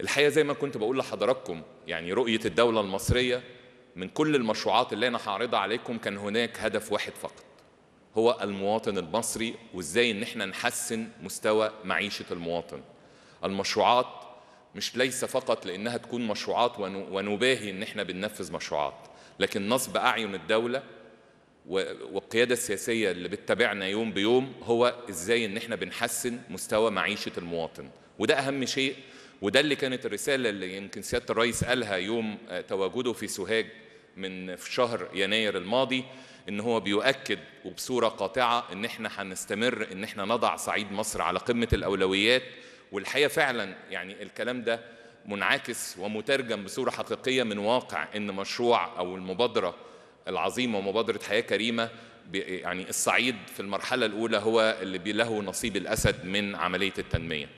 الحقيقه زي ما كنت بقول لحضراتكم يعني رؤيه الدوله المصريه من كل المشروعات اللي انا هعرضها عليكم كان هناك هدف واحد فقط هو المواطن المصري وازاي ان احنا نحسن مستوى معيشه المواطن المشروعات مش ليس فقط لانها تكون مشروعات ونباهي ان احنا بننفذ مشروعات لكن نصب اعين الدوله والقياده السياسيه اللي بتتابعنا يوم بيوم هو ازاي ان احنا بنحسن مستوى معيشه المواطن وده اهم شيء وده اللي كانت الرسالة اللي يمكن سيادة الرئيس قالها يوم آه، تواجده في سوهاج من في شهر يناير الماضي ان هو بيؤكد وبصوره قاطعه ان احنا هنستمر ان احنا نضع صعيد مصر على قمه الاولويات والحقيقه فعلا يعني الكلام ده منعكس ومترجم بصوره حقيقيه من واقع ان مشروع او المبادره العظيمه ومبادره حياه كريمه يعني الصعيد في المرحله الاولى هو اللي له نصيب الاسد من عمليه التنميه